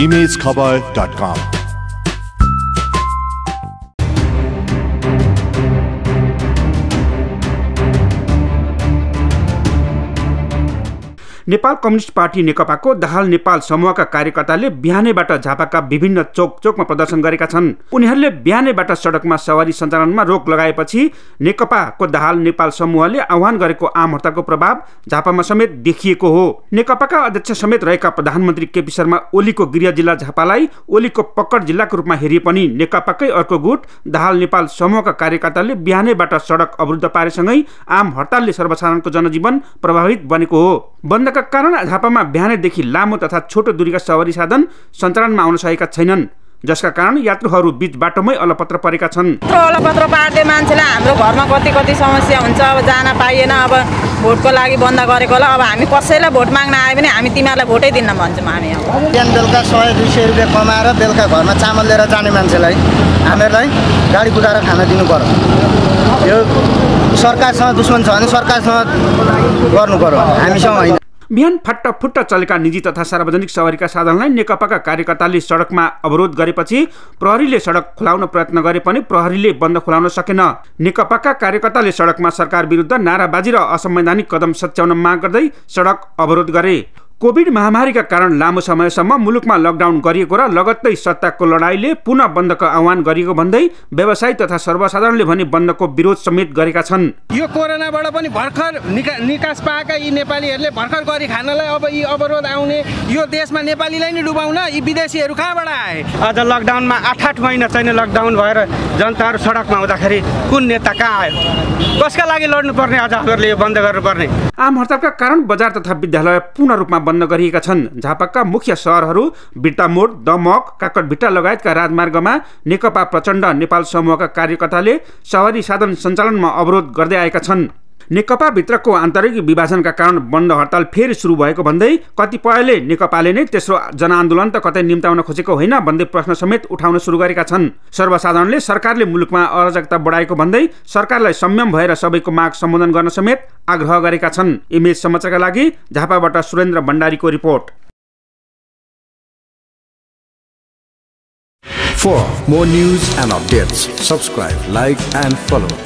emailscowboy.com. Nepal communist party नेकपाको दहाल नेपाल समूहका कार्यकर्ताले बिहानैबाट झापाका विभिन्न चौक चौकमा प्रदर्शन गरेका छन् उनीहरूले बिहानैबाट सडकमा सवारी सञ्चालनमा रोक लगाएपछि नेकपाको दहाल नेपाल समूहले आह्वान गरेको आम हड्ताको प्रभाव झापामा समेत देखिएको हो नेकपाका अध्यक्ष समेत रहेका प्रधानमन्त्री केपी शर्मा ओलीको गृह जिल्ला झापालाई ओलीको पक्कड जिल्लाको रूपमा हेरिए पनि नेकपाकै अर्को गुट दाहाल नेपाल समूहका कार्यकर्ताले बिहानैबाट सडक अवरुद्ध पारेसँगै आम हडतालले सर्वसाधारणको जनजीवन प्रभावित बनेको हो बन्दका गर्नाका कारण झापामा बिहानैदेखि लामो तथा छोटो दूरीका सवारी साधन सञ्चालनमा आउन सकेका छैनन् जसका कारण यात्रुहरू बिच बाटोमै अलपत्र परेका छन् अलपत्र पार्दै मान्छेलाई हाम्रो घरमा कति कति समस्या हुन्छ अब जान पाइएन अब भोटको लागि बन्द गरेको होला अब हामी कसैलाई भोट माग्न आयो भने हामी तिमीहरूलाई भोटै दिन्न भन्छौँ हामी बिहान बेलुका सय दुई सय रुपियाँ कमाएर बेलुका घरमा चामल लिएर जाने मान्छेलाई हामीहरूलाई गाडी कुदाएर खाना दिनु पर्यो यो सरकारसँग दुश्मन छ भने सरकारसँग गर्नु पर्यो हामीसँग होइन बिहान फुट्टा चलेका निजी तथा सार्वजनिक सवारीका साधनलाई नेकपाका कार्यकर्ताले सडकमा अवरोध गरेपछि प्रहरीले सडक खुलाउन प्रयत्न गरे पनि प्रहरीले बन्द खुलाउन सकेन नेकपाका कार्यकर्ताले सडकमा सरकार विरुद्ध नाराबाजी र असंवैधानिक कदम सच्याउन माग गर्दै सडक अवरोध गरे कोभिड महामारीका कारण लामो समयसम्म मुलुकमा लकडाउन गरिएको र लगत्तै सत्ताको लडाईँले पुनः बन्दको आह्वान गरिएको भन्दै व्यवसायी तथा सर्वसाधारणले भने बन्दको विरोध समेत गरेका छन् यो कोरोनाबाट पनि भर्खर निकास पाएका यी नेपालीहरूले भर्खर गरी खानलाई अब यी अवरोध आउने यो देशमा नेपालीलाई नै डुबाउन यी विदेशीहरू कहाँबाट आए आज लकडाउनमा आठ आठ महिना चाहिँ लकडाउन भएर जनताहरू सडकमा आउँदाखेरि कुन नेता कहाँ आयो कसका लागि लड्नुपर्ने आज हामीहरूले यो बन्द गर्नुपर्ने आम हडतालका कारण बजार तथा विद्यालय पूर्ण रूपमा बन्द गरिएका छन् झापाका मुख्य सहरहरू बिर्तामोड दमक काकटभिट्टा लगायतका राजमार्गमा नेकपा प्रचण्ड नेपाल समूहका कार्यकर्ताले सवारी साधन सञ्चालनमा अवरोध गर्दै आएका छन् नेकपाभित्रको आन्तरिक विभाजनका कारण बन्द हडताल फेरि सुरु भएको भन्दै कतिपयले नेकपाले नै तेस्रो जनआन्दोलन त कतै निम्ताउन खोजेको होइन भन्दै प्रश्न समेत उठाउन सुरु गरेका छन् सर्वसाधारणले सरकारले मुलुकमा अराजकता बढाएको भन्दै सरकारलाई संयम भएर सबैको माग सम्बोधन गर्न समेत आग्रह गरेका छन् इमेज समाचारका लागि झापाबाट सुरेन्द्र भण्डारीको report For more news and updates, subscribe, like, and follow.